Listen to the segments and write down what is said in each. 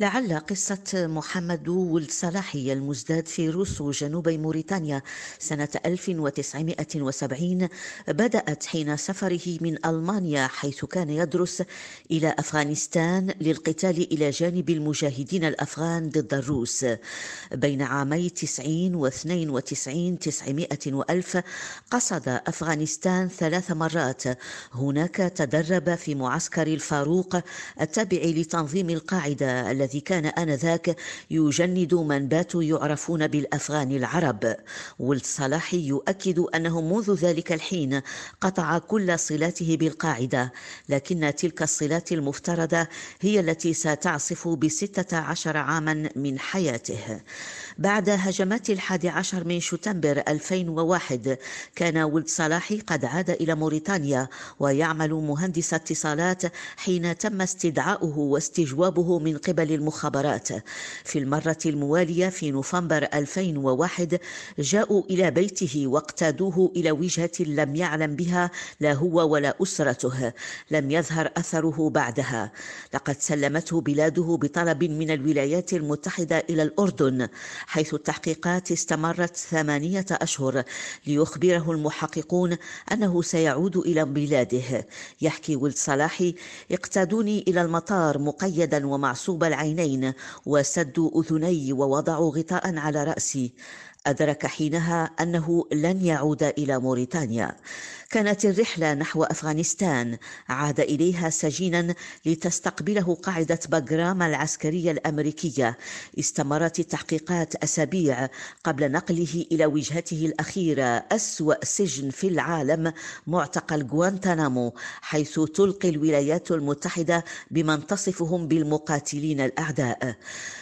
لعل قصة محمد والسلاحي المزداد في روسو جنوب موريتانيا سنة 1970 بدأت حين سفره من ألمانيا حيث كان يدرس إلى أفغانستان للقتال إلى جانب المجاهدين الأفغان ضد الروس بين عامي 90 و 92 900 وألف قصد أفغانستان ثلاث مرات هناك تدرب في معسكر الفاروق التابع لتنظيم القاعدة الذي كان آنذاك يجند من باتوا يعرفون بالأفغان العرب صلاح يؤكد أنه منذ ذلك الحين قطع كل صلاته بالقاعدة لكن تلك الصلات المفترضة هي التي ستعصف بستة عشر عاما من حياته بعد هجمات الحادي عشر من شتنبر 2001 كان ولد صلاح قد عاد إلى موريتانيا ويعمل مهندس اتصالات حين تم استدعاؤه واستجوابه من قبل المخابرات في المرة الموالية في نوفمبر 2001 جاءوا إلى بيته واقتادوه إلى وجهة لم يعلم بها لا هو ولا أسرته لم يظهر أثره بعدها لقد سلمته بلاده بطلب من الولايات المتحدة إلى الأردن حيث التحقيقات استمرت ثمانية أشهر ليخبره المحققون أنه سيعود إلى بلاده يحكي ولد صلاحي اقتادوني إلى المطار مقيدا ومعصوب العين عينين وسدوا أذني ووضعوا غطاء على رأسي أدرك حينها أنه لن يعود إلى موريتانيا كانت الرحلة نحو أفغانستان عاد إليها سجينا لتستقبله قاعدة باغرام العسكرية الأمريكية استمرت التحقيقات أسابيع قبل نقله إلى وجهته الأخيرة أسوأ سجن في العالم معتقل غوانتانامو حيث تلقي الولايات المتحدة بمن تصفهم بالمقاتلين الأعداء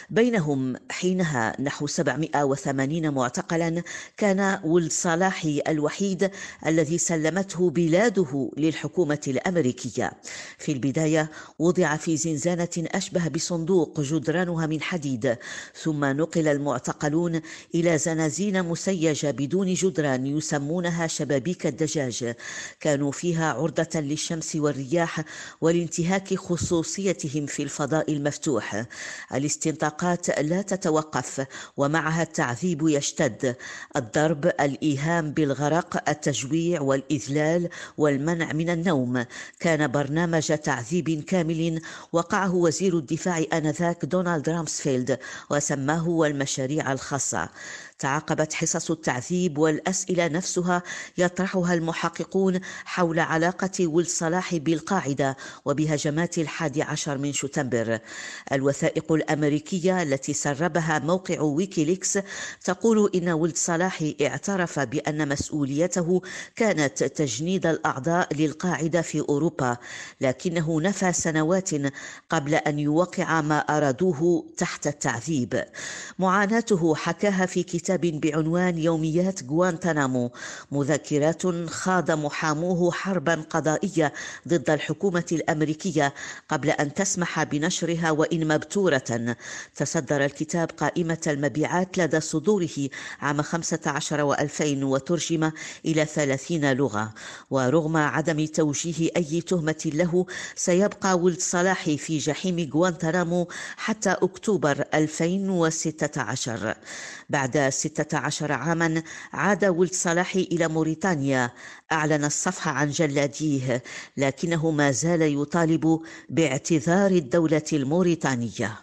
بينهم حينها نحو 780 معتقل معتقلا كان ولد صلاحي الوحيد الذي سلمته بلاده للحكومة الأمريكية في البداية وضع في زنزانة أشبه بصندوق جدرانها من حديد ثم نقل المعتقلون إلى زنازين مسيجة بدون جدران يسمونها شبابيك الدجاج كانوا فيها عرضة للشمس والرياح ولانتهاك خصوصيتهم في الفضاء المفتوح الاستنطاقات لا تتوقف ومعها التعذيب يشتد يشتد الضرب الايهام بالغرق التجويع والاذلال والمنع من النوم كان برنامج تعذيب كامل وقعه وزير الدفاع انذاك دونالد رامسفيلد وسماه المشاريع الخاصه تعاقبت حصص التعذيب والاسئله نفسها يطرحها المحققون حول علاقه ويل صلاح بالقاعده وبهجمات الحادي عشر من شتنبر الوثائق الامريكيه التي سربها موقع ويكيليكس تقول إن ولد صلاح اعترف بأن مسؤوليته كانت تجنيد الأعضاء للقاعدة في أوروبا لكنه نفى سنوات قبل أن يوقع ما أرادوه تحت التعذيب معاناته حكاها في كتاب بعنوان يوميات غوانتنامو مذكرات خاض محاموه حربا قضائية ضد الحكومة الأمريكية قبل أن تسمح بنشرها وإن مبتورة تصدر الكتاب قائمة المبيعات لدى صدوره عام 15 و2000 وترجم إلى 30 لغة ورغم عدم توجيه أي تهمة له سيبقى ولد صلاح في جحيم غوانتنامو حتى أكتوبر 2016 بعد 16 عاما عاد ولد صلاح إلى موريتانيا أعلن الصفح عن جلاديه لكنه ما زال يطالب باعتذار الدولة الموريتانية